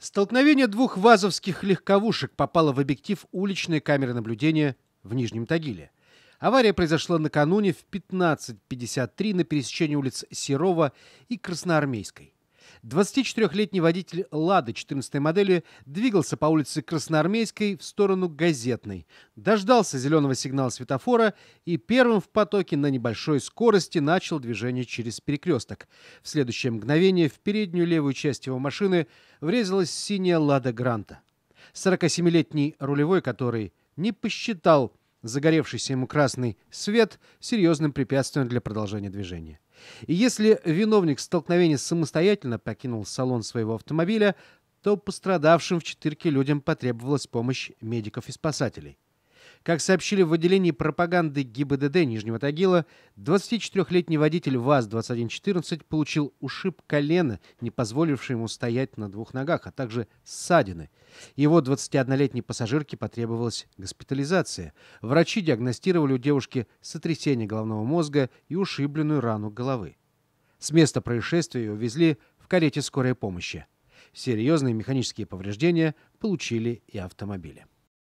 Столкновение двух вазовских легковушек попало в объектив уличной камеры наблюдения в Нижнем Тагиле. Авария произошла накануне в 15.53 на пересечении улиц Серова и Красноармейской. 24-летний водитель «Лады» 14 модели двигался по улице Красноармейской в сторону Газетной, дождался зеленого сигнала светофора и первым в потоке на небольшой скорости начал движение через перекресток. В следующее мгновение в переднюю левую часть его машины врезалась синяя «Лада Гранта». 47-летний рулевой, который не посчитал Загоревшийся ему красный свет серьезным препятствием для продолжения движения. И если виновник столкновения самостоятельно покинул салон своего автомобиля, то пострадавшим в четырке людям потребовалась помощь медиков и спасателей. Как сообщили в отделении пропаганды ГИБДД Нижнего Тагила, 24-летний водитель ВАЗ-2114 получил ушиб колена, не позволивший ему стоять на двух ногах, а также ссадины. Его 21-летней пассажирке потребовалась госпитализация. Врачи диагностировали у девушки сотрясение головного мозга и ушибленную рану головы. С места происшествия ее увезли в карете скорой помощи. Серьезные механические повреждения получили и автомобили.